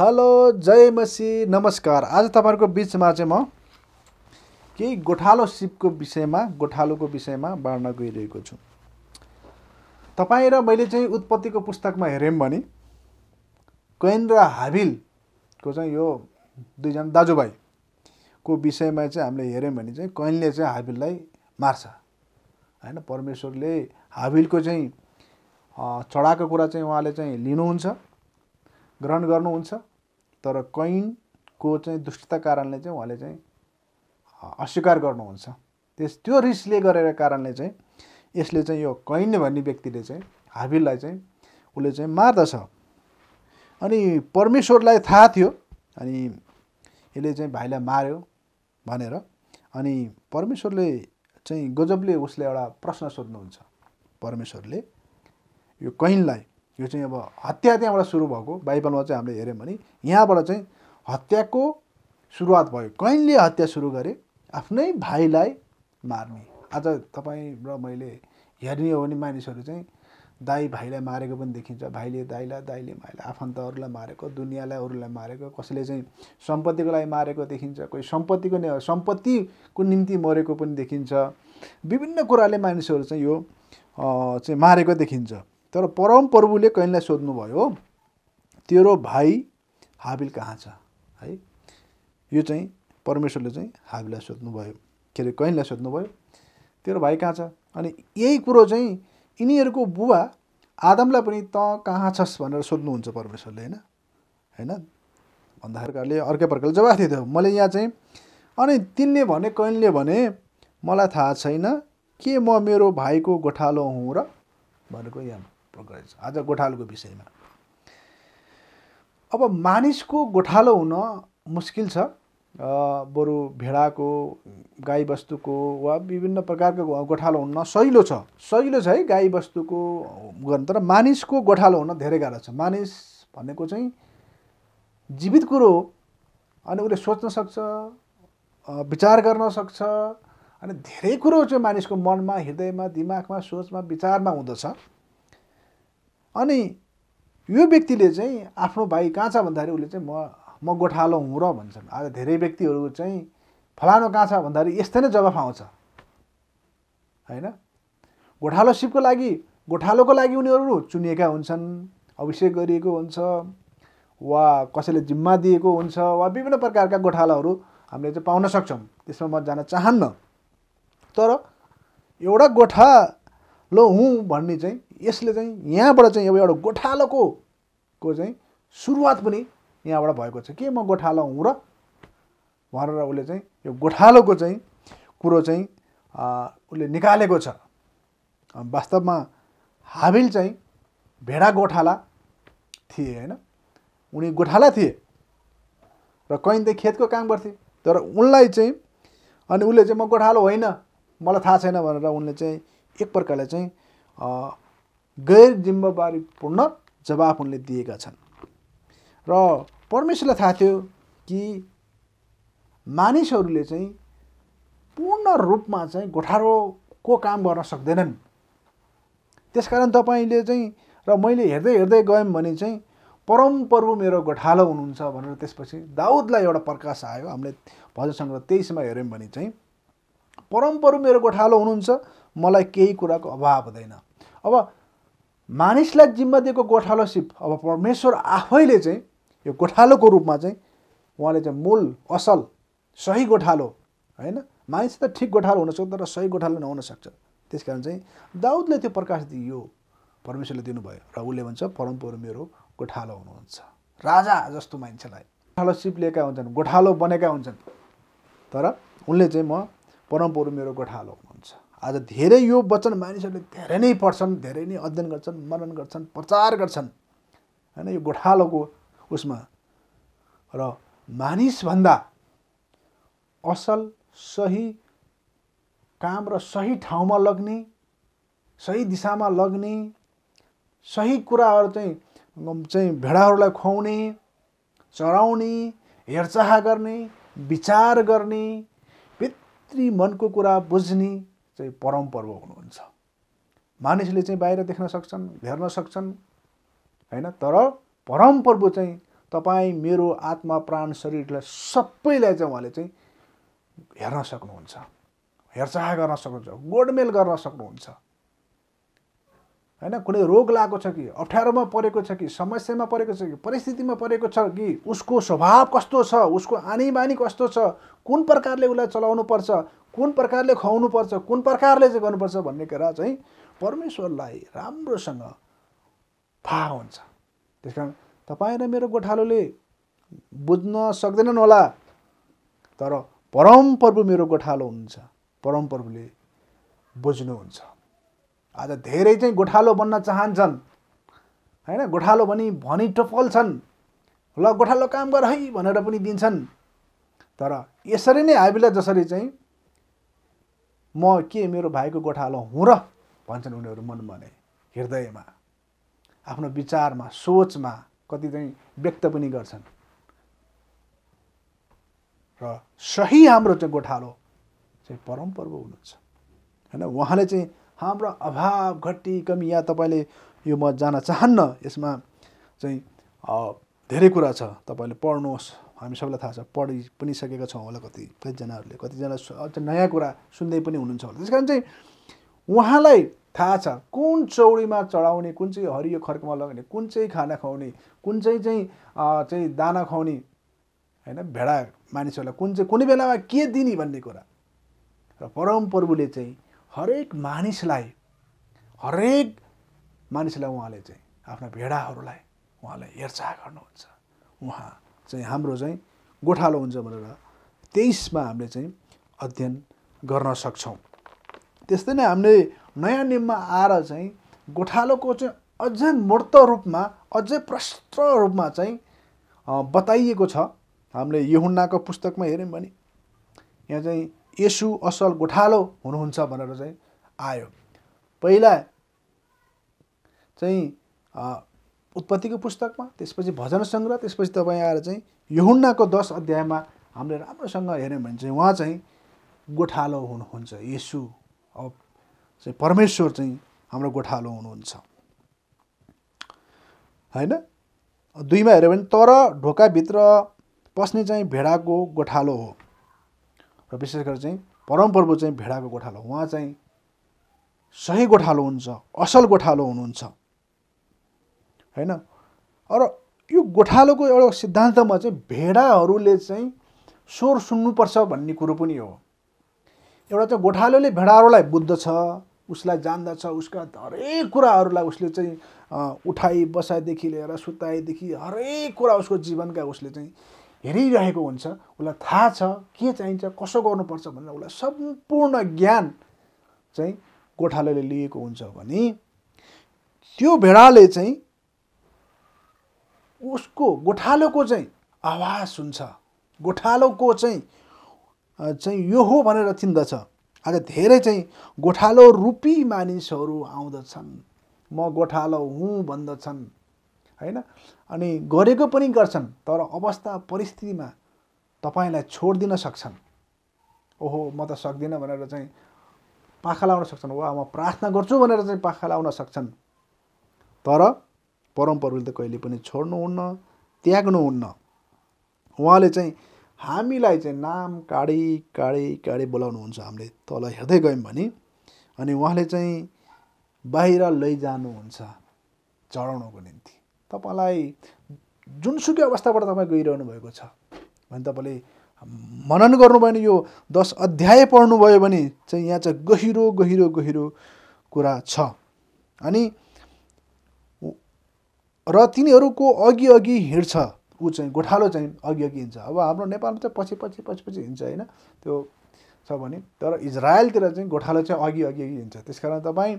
hello जय मसी नमस्कार आज तपाईँहरूको बिचमा चाहिँ म केही गोठालो सिपको विषयमा गोठालोको विषयमा बाँड्न गइरहेको छु तपाईँ र मैले चाहिँ उत्पत्तिको पुस्तकमा हेऱ्यौँ भने कैन र हाबिलको चाहिँ यो दुईजना दाजुभाइको विषयमा चाहिँ हामीले हेऱ्यौँ भने चाहिँ कैनले चाहिँ हाबिललाई मार्छ होइन परमेश्वरले हाबिलको चाहिँ चढाएको कुरा चाहिँ उहाँले चाहिँ लिनुहुन्छ ग्रहण गर्नुहुन्छ तर कैनको चाहिँ दुष्टता कारणले चाहिँ उहाँले चाहिँ अस्वीकार गर्नुहुन्छ त्यस त्यो रिसले गरेर कारणले चाहिँ यसले चाहिँ यो कैन भन्ने व्यक्तिले चाहिँ हाबिललाई चाहिँ उसले चाहिँ मार्दछ अनि परमेश्वरलाई थाहा थियो अनि यसले चाहिँ भाइलाई मार्यो भनेर अनि परमेश्वरले चाहिँ गजबले उसले एउटा प्रश्न सोध्नुहुन्छ परमेश्वरले यो कैनलाई यो चाहिँ अब हत्या त्यहाँबाट सुरु भएको बाइबलमा चाहिँ हामीले हेऱ्यौँ भने यहाँबाट चाहिँ हत्याको सुरुवात भयो कहिले हत्या सुरु गरे आफ्नै भाइलाई मार्ने आज तपाईँ र मैले हेर्ने हो भने मानिसहरू चाहिँ दाई भाइलाई मारेको पनि देखिन्छ भाइले दाईलाई दाईले भाइलाई आफन्तहरूलाई मारेको दुनियाँलाई अरूलाई मारेको कसैले चाहिँ सम्पत्तिको लागि मारेको देखिन्छ कोही सम्पत्तिको सम्पत्तिको निम्ति मरेको पनि देखिन्छ विभिन्न कुराले मानिसहरू चाहिँ यो चाहिँ मारेको देखिन्छ तर परम प्रभुले कहिलेलाई सोध्नुभयो तेरो भाइ हाबिल कहाँ छ है यो चाहिँ परमेश्वरले चाहिँ हाबिललाई सोध्नुभयो के अरे कैनलाई सोध्नुभयो तेरो भाइ कहाँ छ अनि यही कुरो चाहिँ यिनीहरूको बुवा आदमलाई पनि त कहाँ छस् भनेर सोध्नुहुन्छ परमेश्वरले होइन होइन प्रकारले अर्कै प्रकारले जवाफ दिँदै मैले यहाँ चाहिँ अनि तिनले भने कैनले भने मलाई थाहा छैन के म मेरो भाइको गोठालो हुँ र भनेको यहाँ छ आज गोठालोको विषयमा अब मानिसको गोठालो हुन मुस्किल छ बरु भेडाको गाईबस्तुको वा विभिन्न प्रकारको गोठालो हुन सहिलो छ सहिलो छ है गाईबस्तुको गर्नु तर मानिसको गोठालो हुन धेरै गाह्रो छ मानिस भनेको चाहिँ जीवित कुरो हो अनि उसले सोच्न सक्छ विचार गर्न सक्छ अनि धेरै कुरो चाहिँ मानिसको मनमा हृदयमा दिमागमा सोचमा विचारमा हुँदछ अनि यो व्यक्तिले चाहिँ आफ्नो भाइ कहाँ छ भन्दाखेरि उसले चाहिँ म म गोठालो हुँ र भन्छन् आज धेरै व्यक्तिहरू चाहिँ फलानु कहाँ छ भन्दाखेरि यस्तै नै जवाफ आउँछ होइन गोठालो सिपको लागि गोठालोको लागि उनीहरू चुनिएका हुन्छन् अभिषेक गरिएको हुन्छ वा कसैले जिम्मा दिएको हुन्छ वा विभिन्न प्रकारका गोठालाहरू हामीले चाहिँ पाउन सक्छौँ त्यसमा म जान चाहन्न तर एउटा गोठा ल हुँ भन्ने चाहिँ यसले चाहिँ यहाँबाट चाहिँ अब एउटा गोठालोको को चाहिँ सुरुवात पनि यहाँबाट भएको छ के म गोठालो हुँ र भनेर उसले चाहिँ यो गोठालोको चाहिँ कुरो चाहिँ उसले निकालेको छ वास्तवमा हाबिल चाहिँ भेडा गोठाला थिए होइन उनी गोठाला थिए र कहीँ त खेतको काम गर्थे तर उनलाई चाहिँ अनि उसले चाहिँ म गोठालो होइन मलाई थाहा छैन भनेर उनले चाहिँ एक प्रकारले चाहिँ गैर जिम्मेवारीपूर्ण जवाफ उनले दिएका छन् र परमेश्वरलाई थाहा थियो कि मानिसहरूले चाहिँ पूर्ण रूपमा चाहिँ गोठारोको काम गर्न सक्दैनन् त्यसकारण तपाईँले चाहिँ र मैले हेर्दै हेर्दै गयौँ भने चाहिँ परम प्रभु मेरो गोठालो हुनुहुन्छ भनेर त्यसपछि दाउदलाई एउटा प्रकाश आयो हामीले भजन सङ्ग्रह तेइसमा हेऱ्यौँ भने चाहिँ परम प्रभु मेरो गोठालो हुनुहुन्छ मलाई केही कुराको अभाव हुँदैन अब मानिसलाई जिम्मा दिएको गोठालोसिप अब परमेश्वर आफैले चाहिँ यो गोठालोको रूपमा चाहिँ उहाँले चाहिँ मूल असल सही गोठालो होइन मानिस त ठिक गोठालो हुनसक्छ तर सही गोठालो नहुनसक्छ त्यस कारण चाहिँ दाउदले त्यो प्रकाश दियो परमेश्वरले दिनुभयो र उसले भन्छ परमपुर मेरो गोठालो हुनुहुन्छ राजा जस्तो मान्छेलाई गोठालो सिप लिएका हुन्छन् गोठालो बनेका हुन्छन् तर उनले चाहिँ म परमपुर मेरो गोठालो आज धेरै यो वचन मानिसहरूले धेरै नै पढ्छन् धेरै नै अध्ययन गर्छन् मनन गर्छन् प्रचार गर्छन् होइन यो गोठालोको उसमा र मानिसभन्दा असल सही काम र सही ठाउँमा लग्ने सही दिशामा लग्ने सही कुराहरू चाहिँ चाहिँ भेडाहरूलाई खुवाउने चराउने हेरचाह गर्ने विचार गर्ने पितृ मनको कुरा बुझ्ने चाहिँ परम पर्व हुनुहुन्छ मानिसले चाहिँ बाहिर देख्न सक्छन् हेर्न सक्छन् होइन तर परम पर्व चाहिँ तपाईँ मेरो आत्मा प्राण शरीरलाई सबैलाई चाहिँ उहाँले चाहिँ हेर्न सक्नुहुन्छ हेरचाह गर्न सक्नुहुन्छ गोडमेल गर्न सक्नुहुन्छ होइन कुनै रोग लागेको छ कि अप्ठ्यारोमा परेको छ कि समस्यामा परेको छ कि परिस्थितिमा परेको छ कि उसको स्वभाव कस्तो छ उसको आनी बानी कस्तो छ कुन प्रकारले उसलाई चलाउनु पर्छ कुन प्रकारले खुवाउनु पर्छ कुन प्रकारले चाहिँ गर्नुपर्छ भन्ने कुरा चाहिँ परमेश्वरलाई राम्रोसँग थाहा हुन्छ त्यस कारण तपाईँ र मेरो गोठालोले बुझ्न सक्दैनन् होला तर परमप्रभु मेरो गोठालो हुनुहुन्छ परमप्रभुले बुझ्नुहुन्छ आज धेरै चाहिँ गोठालो बन्न चाहन्छन् होइन गोठालो पनि भनी टफल छन् ल गोठालो काम गर है भनेर पनि दिन्छन् तर यसरी नै हामीलाई जसरी चाहिँ म के मेरो भाइको गोठालो हुँ र भन्छन् उनीहरू मन भने हृदयमा आफ्नो विचारमा सोचमा कति चाहिँ व्यक्त पनि गर्छन् र सही हाम्रो चाहिँ गोठालो चाहिँ परम पर्व हुनुहुन्छ होइन उहाँले चाहिँ हाम्रो अभाव घटी कमी या तपाईँले यो म जान चाहन्न यसमा चाहिँ धेरै कुरा छ तपाईँले पढ्नुहोस् हामी सबैलाई थाहा छ पढि पनि सकेका छौँ होला कति कतिजनाहरूले कतिजना अझ नयाँ कुरा सुन्दै पनि हुनुहुन्छ होला त्यस कारण चाहिँ उहाँलाई थाहा छ कुन चौडीमा चढाउने कुन चाहिँ हरियो खर्कमा लगाउने कुन चाहिँ खाना खुवाउने कुन चाहिँ चाहिँ चाहिँ दाना खुवाउने होइन भेडा मानिसहरूलाई कुन चाहिँ कुनै बेलामा के दिने भन्ने कुरा र परम प्रभुले चाहिँ हरेक मानिसलाई हरेक मानिसलाई उहाँले चाहिँ आफ्ना भेडाहरूलाई उहाँले हेरचाह गर्नुहुन्छ उहाँ चाहिँ हाम्रो चाहिँ गोठालो हुन्छ भनेर तेइसमा हामीले चाहिँ अध्ययन गर्न सक्छौँ त्यस्तै नै हामीले नयाँ नियममा आएर चाहिँ गोठालोको चाहिँ अझै मूर्त रूपमा अझै प्रष्ट रूपमा चाहिँ बताइएको छ हामीले यहुन्नाको पुस्तकमा हेऱ्यौँ भने यहाँ चाहिँ यसु असल गोठालो हुनुहुन्छ भनेर चाहिँ आयो पहिला चाहिँ उत्पत्तिको पुस्तकमा त्यसपछि भजन सङ्ग्रह त्यसपछि तपाईँ आएर चाहिँ यहुन्नाको दस अध्यायमा हामीले राम्रोसँग हेऱ्यौँ भने चाहिँ उहाँ चाहिँ गोठालो हुनुहुन्छ यसु अब चाहिँ परमेश्वर चाहिँ हाम्रो गोठालो हुनुहुन्छ होइन दुईमा हेऱ्यो भने तर ढोकाभित्र पस्ने चाहिँ भेडाको गोठालो हो र विशेष गरेर चाहिँ पर्व चाहिँ भेडाको गोठालो उहाँ चाहिँ सही गोठालो हुन्छ असल गोठालो हुनुहुन्छ होइन र यो गोठालोको एउटा सिद्धान्तमा चाहिँ भेडाहरूले चाहिँ स्वर सुन्नुपर्छ भन्ने कुरो पनि हो एउटा चाहिँ गोठालोले भेडाहरूलाई बुद्ध छ उसलाई जान्दछ उसका हरेक कुराहरूलाई उसले चाहिँ उठाइ बसाइदेखि लिएर सुताएदेखि हरेक कुरा उसको जीवनका उसले चाहिँ हेरिरहेको हुन्छ उसलाई थाहा छ के चाहिन्छ कसो गर्नुपर्छ भनेर उसलाई सम्पूर्ण ज्ञान चाहिँ गोठालेले लिएको हुन्छ भने त्यो भेडाले चाहिँ उसको गोठालोको चाहिँ आवाज हुन्छ गोठालोको चाहिँ चाहिँ यो हो भनेर चिन्दछ आज धेरै चाहिँ गोठालो रूपी मानिसहरू आउँदछन् म गोठालो हुँ भन्दछन् होइन अनि गरेको पनि गर्छन् तर अवस्था परिस्थितिमा तपाईँलाई छोडिदिन सक्छन् ओहो म त सक्दिनँ भनेर चाहिँ पाखा लाउन सक्छन् वा म प्रार्थना गर्छु भनेर चाहिँ पाखा लाउन सक्छन् तर परमप्रभुले त कहिले पनि छोड्नुहुन्न त्याग्नुहुन्न उहाँले चाहिँ हामीलाई चाहिँ नाम काडी काडी काडी बोलाउनुहुन्छ हामीले तल हेर्दै गयौँ भने अनि उहाँले चाहिँ बाहिर लैजानुहुन्छ चढाउनको निम्ति तपाईँलाई जुनसुकै अवस्थाबाट तपाईँ गइरहनु भएको छ भने तपाईँले मनन गर्नुभयो भने यो दस अध्याय पढ्नुभयो भने चाहिँ यहाँ चाहिँ गहिरो गहिरो गहिरो कुरा छ अनि र तिनीहरूको अघि अघि हिँड्छ ऊ चाहिँ गोठालो चाहिँ अघि अघि हिँड्छ अब हाम्रो नेपालमा चाहिँ पछि पछि पछि पछि हिँड्छ होइन त्यो छ भने तर इजरायलतिर चाहिँ गोठालो चाहिँ अघि अघि हिँड्छ त्यस कारण तपाईँ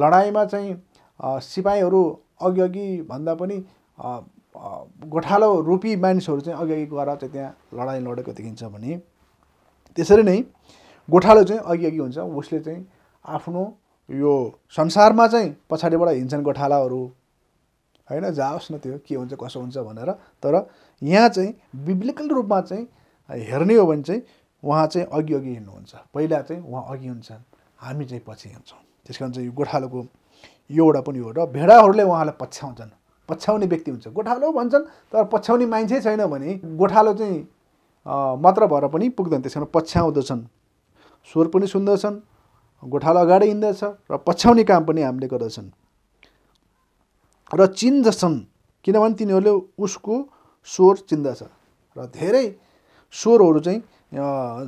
लडाइँमा चाहिँ सिपाहीहरू अघि अघि भन्दा पनि गोठालो रूपी मानिसहरू चाहिँ अघि अघि गएर चाहिँ त्यहाँ लडाइँ लडेको देखिन्छ भने त्यसरी नै गोठालो चाहिँ अघि अघि हुन्छ उसले चाहिँ आफ्नो यो संसारमा चाहिँ पछाडिबाट हिँड्छन् गोठालाहरू होइन जाओस् न त्यो के हुन्छ कसो हुन्छ भनेर तर यहाँ चाहिँ बिब्लिकल रूपमा चाहिँ हेर्ने हो भने चाहिँ उहाँ चाहिँ अघि अघि हिँड्नुहुन्छ पहिला चाहिँ उहाँ अघि हुन्छन् हामी चाहिँ पछि हिँड्छौँ त्यस कारण चाहिँ यो गोठालोको यो एउटा पनि हो र भेडाहरूले उहाँलाई पछ्याउँछन् पछ्याउने व्यक्ति हुन्छ गोठालो भन्छन् तर पछ्याउने मान्छे छैन भने गोठालो चाहिँ मात्र भएर पनि पुग्दैन त्यस कारण पछ्याउँदछन् स्वर पनि सुन्दछन् गोठालो अगाडि हिँड्दछ र पछ्याउने काम पनि हामीले गर्दछन् र चिन्दछन् किनभने तिनीहरूले उसको स्वर चिन्दछ र धेरै स्वरहरू चाहिँ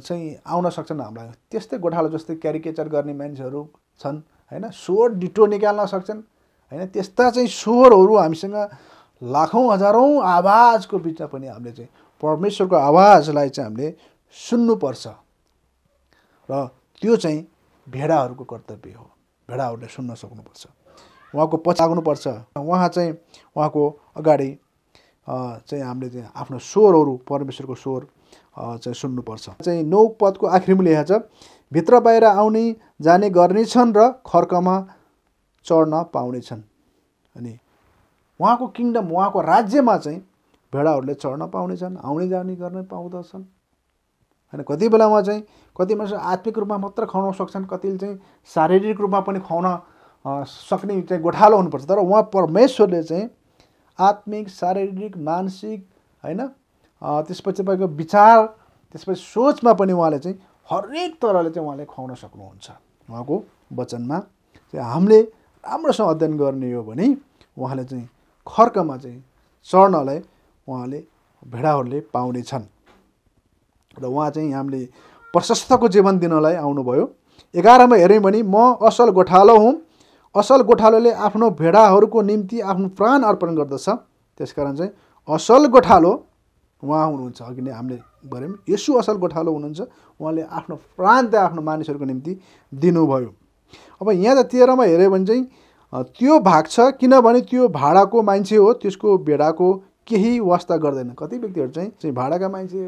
चाहिँ आउन सक्छन् हामीलाई त्यस्तै गोठालो जस्तै क्यारिकेचर गर्ने मान्छेहरू छन् होइन स्वर डिटो निकाल्न सक्छन् होइन त्यस्ता चाहिँ स्वरहरू हामीसँग लाखौँ हजारौँ आवाजको बिचमा पनि हामीले चाहिँ परमेश्वरको आवाजलाई चाहिँ हामीले सुन्नुपर्छ र त्यो चाहिँ भेडाहरूको कर्तव्य हो भेडाहरूले सुन्न सक्नुपर्छ उहाँको पछाग्नुपर्छ उहाँ चाहिँ उहाँको अगाडि चाहिँ हामीले चाहिँ आफ्नो स्वरहरू परमेश्वरको स्वर चाहिँ सुन्नुपर्छ चाहिँ नौ पदको आखिरीमा लेखेको छ भित्र बाहिर आउने जाने गर्नेछन् र खर्कमा चढ्न पाउनेछन् अनि उहाँको किङडम उहाँको राज्यमा चाहिँ भेडाहरूले चढ्न पाउनेछन् आउने जाने गर्न पाउँदछन् होइन कति बेलामा चाहिँ कति मान्छे आत्मिक रूपमा मात्र खुवाउन सक्छन् कतिले चाहिँ शारीरिक रूपमा पनि खुवाउन सक्ने चाहिँ गोठालो हुनुपर्छ तर उहाँ परमेश्वरले चाहिँ आत्मिक शारीरिक मानसिक होइन त्यसपछि तपाईँको विचार त्यसपछि सोचमा पनि उहाँले चाहिँ हरेक तरहले चाहिँ उहाँले खुवाउन सक्नुहुन्छ उहाँको वचनमा चाहिँ हामीले राम्रोसँग अध्ययन गर्ने हो भने उहाँले चाहिँ खर्कमा चाहिँ चढ्नलाई उहाँले भेडाहरूले पाउने छन् र उहाँ चाहिँ हामीले प्रशस्तको जीवन दिनलाई आउनुभयो एघारमा हेऱ्यौँ भने म असल गोठालो हुँ असल गोठालोले आफ्नो भेडाहरूको निम्ति आफ्नो प्राण अर्पण गर्दछ त्यसकारण चाहिँ असल गोठालो उहाँ हुनुहुन्छ अघि नै हामीले पनि यसु असल गोठालो हुनुहुन्छ उहाँले आफ्नो प्राण त्यहाँ आफ्नो मानिसहरूको निम्ति दिनुभयो अब यहाँ त तेह्रमा हेऱ्यो भने चाहिँ त्यो भाग छ किनभने त्यो भाडाको मान्छे हो त्यसको भेडाको केही वास्ता गर्दैन कति व्यक्तिहरू चाहिँ चाहिँ भाडाका मान्छे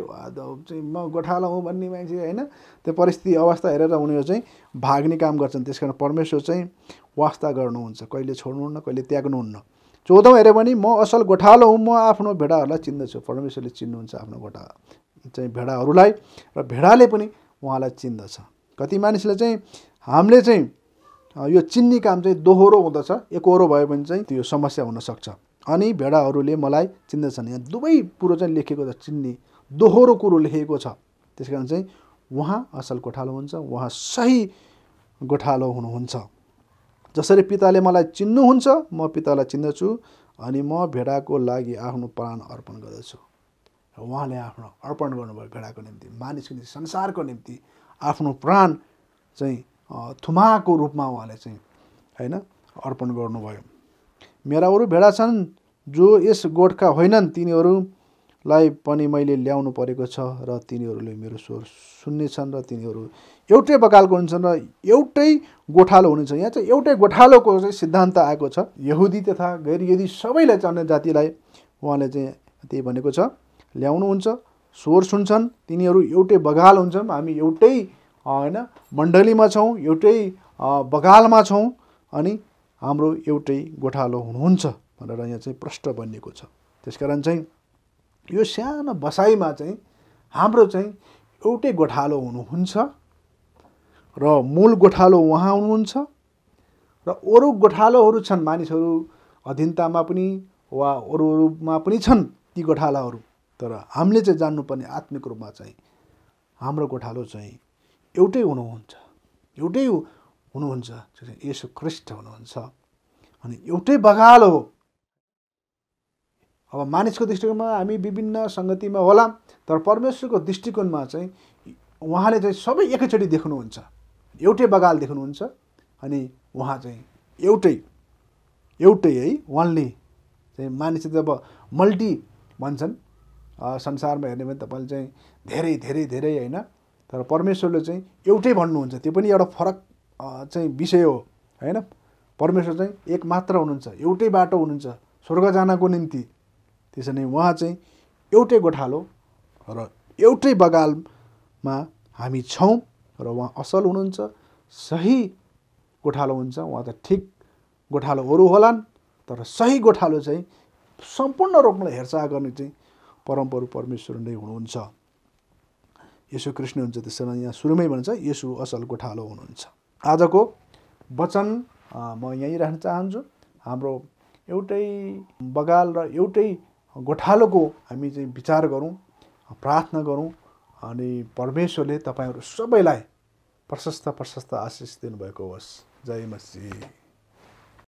चाहिँ म गोठालो हुँ भन्ने मान्छे होइन त्यो परिस्थिति अवस्था हेरेर उनीहरू चाहिँ भाग्ने काम गर्छन् त्यस कारण परमेश्वर चाहिँ वास्ता गर्नुहुन्छ कहिले छोड्नुहुन्न कहिले त्याग्नुहुन्न चौधौँ हेऱ्यो भने म असल गोठालो हुँ म आफ्नो भेडाहरूलाई चिन्दछु परमेश्वरले चिन्नुहुन्छ आफ्नो गोठा चाहिँ भेडाहरूलाई र भेडाले पनि उहाँलाई चिन्दछ कति मानिसले चाहिँ हामीले चाहिँ यो चिन्ने काम चाहिँ दोहोरो हुँदछ एकहोरो भयो भने चाहिँ त्यो समस्या हुनसक्छ अनि भेडाहरूले मलाई चिन्दछन् यहाँ दुवै कुरो चाहिँ लेखेको छ चिन्ने दोहोरो कुरो लेखेको छ त्यस कारण चाहिँ उहाँ असल गोठालो हुन्छ उहाँ सही गोठालो हुनुहुन्छ जसरी पिताले मलाई चिन्नुहुन्छ म पितालाई चिन्दछु अनि म भेडाको लागि आफ्नो प्राण अर्पण गर्दछु र उहाँले आफ्नो अर्पण गर्नुभयो भेडाको निम्ति मानिसको निम्ति संसारको निम्ति आफ्नो प्राण चाहिँ थुमाको रूपमा उहाँले चाहिँ होइन अर्पण गर्नुभयो मेरा अरू भेडा छन् जो यस गोठका होइनन् तिनीहरूलाई पनि मैले ल्याउनु परेको छ र तिनीहरूले मेरो स्वर सुन्नेछन् र तिनीहरू एउटै बकालको हुन्छन् र एउटै गोठालो हुनेछ यहाँ चाहिँ एउटै गोठालोको चाहिँ सिद्धान्त आएको छ यहुदी तथा गैर यहुदी सबैलाई अन्य जातिलाई उहाँले चाहिँ त्यही भनेको छ ल्याउनुहुन्छ स्वर सुन्छन् तिनीहरू एउटै बगाल हुन्छन् हामी एउटै होइन मण्डलीमा छौँ एउटै बगालमा छौँ अनि हाम्रो एउटै गोठालो हुनुहुन्छ भनेर यहाँ चाहिँ प्रष्ट बनिएको छ त्यसकारण चाहिँ यो सानो बसाइमा चाहिँ हाम्रो चाहिँ एउटै गोठालो हुनुहुन्छ र मूल गोठालो उहाँ हुनुहुन्छ र अरू गोठालोहरू छन् मानिसहरू अधीनतामा पनि वा अरू अरूमा पनि छन् ती गोठालाहरू तर हामीले चाहिँ जान्नुपर्ने आत्मिक रूपमा चाहिँ हाम्रो गोठालो चाहिँ एउटै हुनुहुन्छ एउटै हुनुहुन्छ त्यो चाहिँ यसो कृष्ठ हुनुहुन्छ अनि एउटै बगाल हो अब मानिसको दृष्टिकोणमा हामी विभिन्न सङ्गतिमा होला तर परमेश्वरको दृष्टिकोणमा चाहिँ उहाँले चाहिँ सबै एकैचोटि देख्नुहुन्छ एउटै बगाल देख्नुहुन्छ अनि उहाँ चाहिँ एउटै एउटै है वानली चाहिँ मानिस जब मल्टी भन्छन् संसारमा हेर्ने भने तपाईँले चाहिँ धेरै धेरै धेरै होइन तर परमेश्वरले चाहिँ एउटै भन्नुहुन्छ त्यो पनि एउटा फरक चाहिँ विषय हो होइन परमेश्वर चाहिँ एक मात्र हुनुहुन्छ एउटै बाटो हुनुहुन्छ स्वर्ग जानको निम्ति त्यसो नै उहाँ चाहिँ एउटै गोठालो र एउटै बगालमा हामी छौँ र उहाँ असल हुनुहुन्छ सही गोठालो हुन्छ उहाँ त ठिक गोठालोहरू होलान् तर सही गोठालो चाहिँ सम्पूर्ण रूपमा हेरचाह गर्ने चाहिँ परमपरु परमेश्वर नै हुनुहुन्छ यसो कृष्ण हुन्छ त्यसैमा यहाँ सुरुमै भन्छ यसो असल गोठालो हुनुहुन्छ आजको वचन म यहीँ राख्न चाहन्छु हाम्रो एउटै बगाल र एउटै गोठालोको हामी चाहिँ विचार गरौँ प्रार्थना गरौँ अनि परमेश्वरले तपाईँहरू सबैलाई प्रशस्त प्रशस्त आशिष दिनुभएको होस् जय मसी